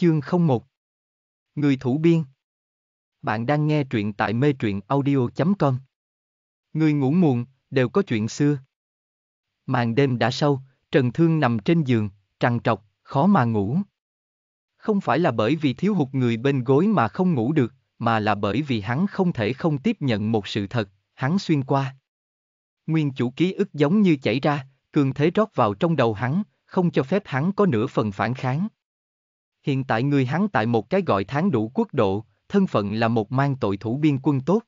Chương 01 Người thủ biên Bạn đang nghe truyện tại mê truyện audio.com Người ngủ muộn, đều có chuyện xưa. Màn đêm đã sâu, Trần Thương nằm trên giường, trằn trọc, khó mà ngủ. Không phải là bởi vì thiếu hụt người bên gối mà không ngủ được, mà là bởi vì hắn không thể không tiếp nhận một sự thật, hắn xuyên qua. Nguyên chủ ký ức giống như chảy ra, cường thế rót vào trong đầu hắn, không cho phép hắn có nửa phần phản kháng Hiện tại người hắn tại một cái gọi tháng đủ quốc độ, thân phận là một mang tội thủ biên quân tốt.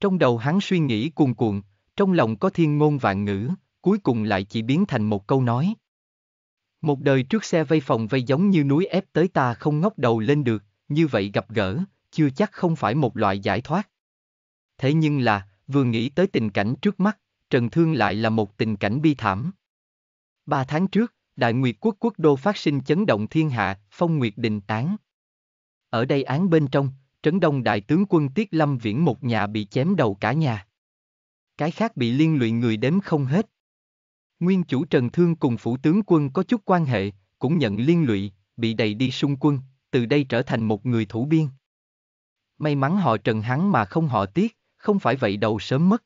Trong đầu hắn suy nghĩ cuồn cuộn, trong lòng có thiên ngôn vạn ngữ, cuối cùng lại chỉ biến thành một câu nói. Một đời trước xe vây phòng vây giống như núi ép tới ta không ngóc đầu lên được, như vậy gặp gỡ, chưa chắc không phải một loại giải thoát. Thế nhưng là, vừa nghĩ tới tình cảnh trước mắt, Trần Thương lại là một tình cảnh bi thảm. Ba tháng trước, Đại Nguyệt quốc quốc đô phát sinh chấn động thiên hạ, phong nguyệt đình tán. Ở đây án bên trong, trấn đông đại tướng quân Tiết Lâm Viễn một nhà bị chém đầu cả nhà. Cái khác bị liên lụy người đếm không hết. Nguyên chủ Trần Thương cùng phủ tướng quân có chút quan hệ, cũng nhận liên lụy, bị đầy đi xung quân, từ đây trở thành một người thủ biên. May mắn họ Trần hắn mà không họ Tiết, không phải vậy đầu sớm mất.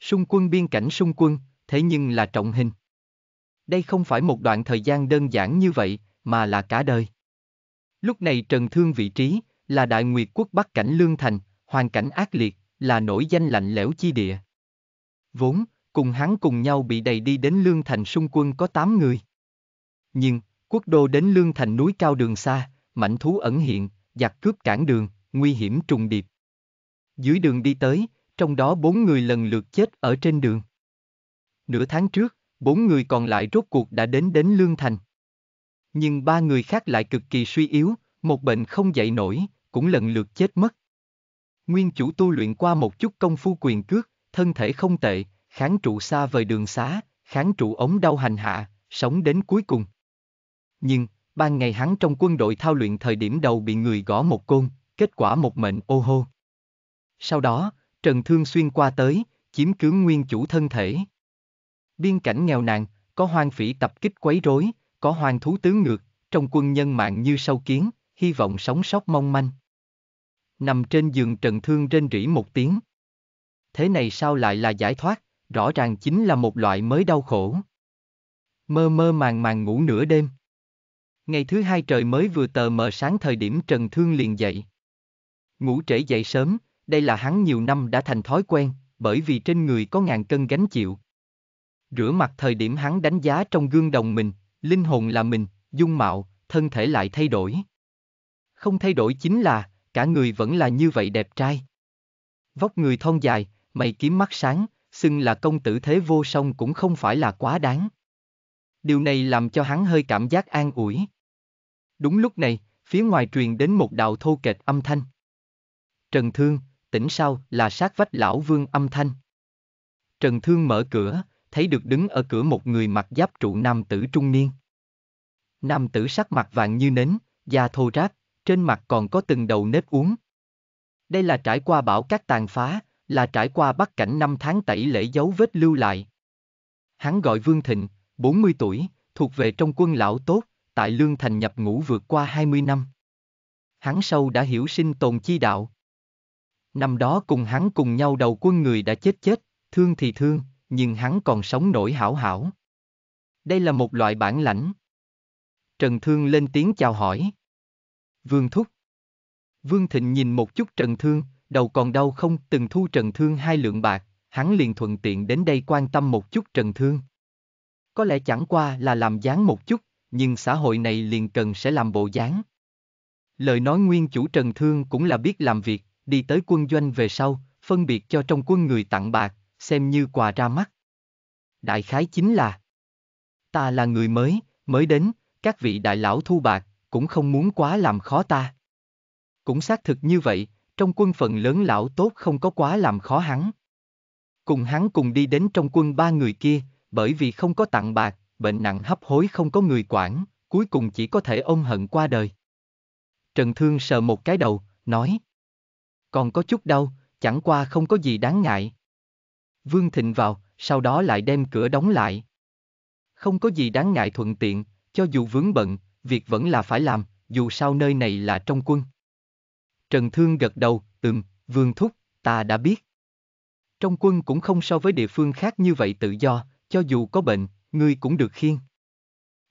Xung quân biên cảnh xung quân, thế nhưng là trọng hình đây không phải một đoạn thời gian đơn giản như vậy, mà là cả đời. Lúc này Trần Thương vị trí, là Đại Nguyệt quốc Bắc cảnh Lương Thành, hoàn cảnh ác liệt, là nổi danh lạnh lẽo chi địa. Vốn, cùng hắn cùng nhau bị đầy đi đến Lương Thành xung quân có 8 người. Nhưng, quốc đô đến Lương Thành núi cao đường xa, mảnh thú ẩn hiện, giặc cướp cản đường, nguy hiểm trùng điệp. Dưới đường đi tới, trong đó bốn người lần lượt chết ở trên đường. Nửa tháng trước, bốn người còn lại rốt cuộc đã đến đến Lương Thành. Nhưng ba người khác lại cực kỳ suy yếu, một bệnh không dậy nổi, cũng lần lượt chết mất. Nguyên chủ tu luyện qua một chút công phu quyền cước, thân thể không tệ, kháng trụ xa vời đường xá, kháng trụ ống đau hành hạ, sống đến cuối cùng. Nhưng, ban ngày hắn trong quân đội thao luyện thời điểm đầu bị người gõ một côn, kết quả một mệnh ô hô. Sau đó, Trần Thương xuyên qua tới, chiếm cứ nguyên chủ thân thể biên cảnh nghèo nàn, có hoang phỉ tập kích quấy rối, có hoang thú tứ ngược, trong quân nhân mạng như sâu kiến, hy vọng sống sót mong manh. Nằm trên giường Trần Thương rên rỉ một tiếng. Thế này sao lại là giải thoát, rõ ràng chính là một loại mới đau khổ. Mơ mơ màng màng ngủ nửa đêm. Ngày thứ hai trời mới vừa tờ mờ sáng thời điểm Trần Thương liền dậy. Ngủ trễ dậy sớm, đây là hắn nhiều năm đã thành thói quen, bởi vì trên người có ngàn cân gánh chịu, Rửa mặt thời điểm hắn đánh giá trong gương đồng mình, linh hồn là mình, dung mạo, thân thể lại thay đổi. Không thay đổi chính là, cả người vẫn là như vậy đẹp trai. Vóc người thon dài, mày kiếm mắt sáng, xưng là công tử thế vô song cũng không phải là quá đáng. Điều này làm cho hắn hơi cảm giác an ủi. Đúng lúc này, phía ngoài truyền đến một đạo thô kệch âm thanh. Trần Thương, tỉnh sau là sát vách lão vương âm thanh. Trần Thương mở cửa, thấy được đứng ở cửa một người mặc giáp trụ nam tử trung niên. Nam tử sắc mặt vàng như nến, da thô ráp, trên mặt còn có từng đầu nếp uống. Đây là trải qua bão cát tàn phá, là trải qua bắc cảnh năm tháng tẩy lễ dấu vết lưu lại. Hắn gọi Vương Thịnh, 40 tuổi, thuộc về trong quân lão tốt, tại Lương Thành nhập ngũ vượt qua 20 năm. Hắn sâu đã hiểu sinh tồn chi đạo. Năm đó cùng hắn cùng nhau đầu quân người đã chết chết, thương thì thương, nhưng hắn còn sống nổi hảo hảo. Đây là một loại bản lãnh. Trần Thương lên tiếng chào hỏi. Vương Thúc. Vương Thịnh nhìn một chút Trần Thương, đầu còn đau không từng thu Trần Thương hai lượng bạc, hắn liền thuận tiện đến đây quan tâm một chút Trần Thương. Có lẽ chẳng qua là làm dáng một chút, nhưng xã hội này liền cần sẽ làm bộ dáng. Lời nói nguyên chủ Trần Thương cũng là biết làm việc, đi tới quân doanh về sau, phân biệt cho trong quân người tặng bạc, xem như quà ra mắt. Đại khái chính là Ta là người mới, mới đến, các vị đại lão thu bạc, cũng không muốn quá làm khó ta. Cũng xác thực như vậy, trong quân phận lớn lão tốt không có quá làm khó hắn. Cùng hắn cùng đi đến trong quân ba người kia, bởi vì không có tặng bạc, bệnh nặng hấp hối không có người quản, cuối cùng chỉ có thể ôm hận qua đời. Trần Thương sờ một cái đầu, nói. Còn có chút đau, chẳng qua không có gì đáng ngại, Vương Thịnh vào, sau đó lại đem cửa đóng lại. Không có gì đáng ngại thuận tiện, cho dù vướng bận, việc vẫn là phải làm, dù sao nơi này là trong quân. Trần Thương gật đầu, ừm, Vương Thúc, ta đã biết. Trong quân cũng không so với địa phương khác như vậy tự do, cho dù có bệnh, ngươi cũng được khiêng.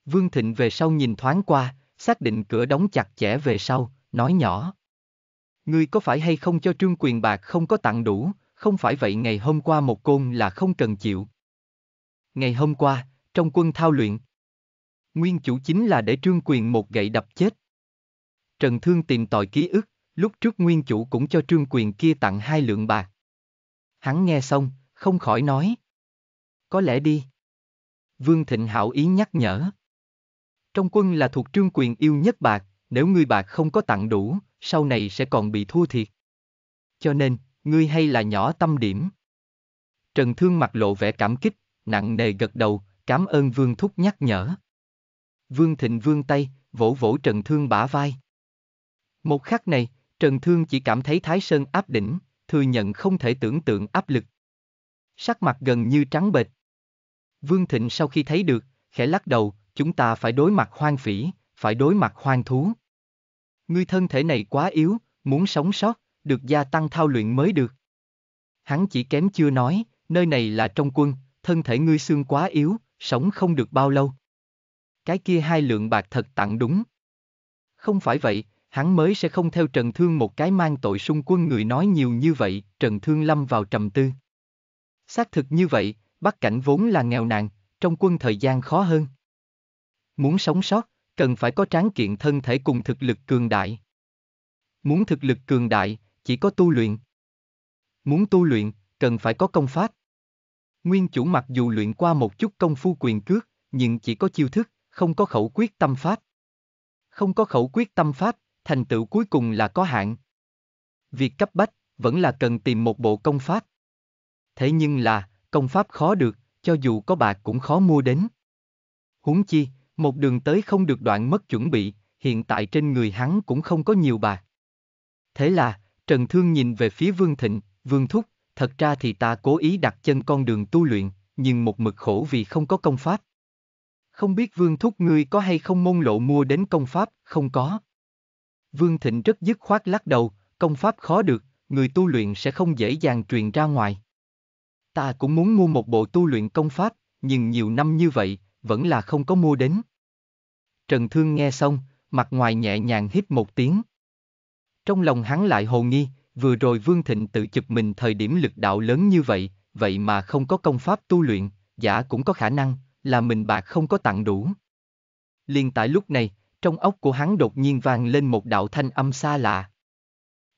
Vương Thịnh về sau nhìn thoáng qua, xác định cửa đóng chặt chẽ về sau, nói nhỏ. Ngươi có phải hay không cho trương quyền bạc không có tặng đủ, không phải vậy ngày hôm qua một côn là không cần chịu. Ngày hôm qua, trong quân thao luyện, nguyên chủ chính là để trương quyền một gậy đập chết. Trần Thương tìm tòi ký ức, lúc trước nguyên chủ cũng cho trương quyền kia tặng hai lượng bạc. Hắn nghe xong, không khỏi nói. Có lẽ đi. Vương Thịnh Hảo ý nhắc nhở. Trong quân là thuộc trương quyền yêu nhất bạc, nếu ngươi bạc không có tặng đủ, sau này sẽ còn bị thua thiệt. Cho nên, ngươi hay là nhỏ tâm điểm. Trần Thương mặt lộ vẻ cảm kích, nặng nề gật đầu, cảm ơn Vương Thúc nhắc nhở. Vương Thịnh vương tay, vỗ vỗ Trần Thương bả vai. Một khắc này, Trần Thương chỉ cảm thấy Thái Sơn áp đỉnh, thừa nhận không thể tưởng tượng áp lực. Sắc mặt gần như trắng bệch. Vương Thịnh sau khi thấy được, khẽ lắc đầu, chúng ta phải đối mặt hoang phỉ, phải đối mặt hoang thú. Ngươi thân thể này quá yếu, muốn sống sót, được gia tăng thao luyện mới được. Hắn chỉ kém chưa nói, nơi này là trong quân, thân thể ngươi xương quá yếu, sống không được bao lâu. Cái kia hai lượng bạc thật tặng đúng. Không phải vậy, hắn mới sẽ không theo Trần Thương một cái mang tội xung quân người nói nhiều như vậy, Trần Thương lâm vào trầm tư. Xác thực như vậy, Bắc Cảnh vốn là nghèo nàn, trong quân thời gian khó hơn. Muốn sống sót, cần phải có tráng kiện thân thể cùng thực lực cường đại. Muốn thực lực cường đại, chỉ có tu luyện. Muốn tu luyện, cần phải có công pháp. Nguyên chủ mặc dù luyện qua một chút công phu quyền cước, nhưng chỉ có chiêu thức, không có khẩu quyết tâm pháp. Không có khẩu quyết tâm pháp, thành tựu cuối cùng là có hạn. Việc cấp bách, vẫn là cần tìm một bộ công pháp. Thế nhưng là, công pháp khó được, cho dù có bạc cũng khó mua đến. Huống chi, một đường tới không được đoạn mất chuẩn bị, hiện tại trên người hắn cũng không có nhiều bạc. Thế là, Trần Thương nhìn về phía Vương Thịnh, Vương Thúc, thật ra thì ta cố ý đặt chân con đường tu luyện, nhưng một mực khổ vì không có công pháp. Không biết Vương Thúc ngươi có hay không môn lộ mua đến công pháp, không có. Vương Thịnh rất dứt khoát lắc đầu, công pháp khó được, người tu luyện sẽ không dễ dàng truyền ra ngoài. Ta cũng muốn mua một bộ tu luyện công pháp, nhưng nhiều năm như vậy, vẫn là không có mua đến. Trần Thương nghe xong, mặt ngoài nhẹ nhàng hít một tiếng. Trong lòng hắn lại hồ nghi, vừa rồi Vương Thịnh tự chụp mình thời điểm lực đạo lớn như vậy, vậy mà không có công pháp tu luyện, giả cũng có khả năng, là mình bạc không có tặng đủ. Liên tại lúc này, trong ốc của hắn đột nhiên vang lên một đạo thanh âm xa lạ.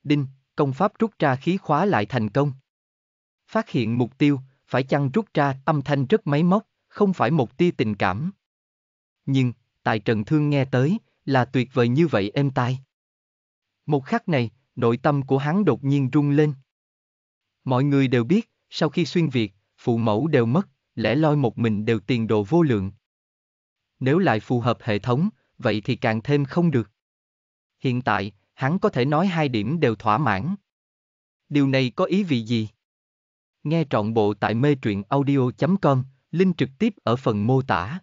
Đinh, công pháp rút ra khí khóa lại thành công. Phát hiện mục tiêu, phải chăng rút ra âm thanh rất máy móc, không phải một tia tình cảm. Nhưng, tại Trần Thương nghe tới, là tuyệt vời như vậy êm tai. Một khắc này, nội tâm của hắn đột nhiên rung lên. Mọi người đều biết, sau khi xuyên Việt, phụ mẫu đều mất, lẽ loi một mình đều tiền đồ vô lượng. Nếu lại phù hợp hệ thống, vậy thì càng thêm không được. Hiện tại, hắn có thể nói hai điểm đều thỏa mãn. Điều này có ý vị gì? Nghe trọn bộ tại mê truyện audio.com, link trực tiếp ở phần mô tả.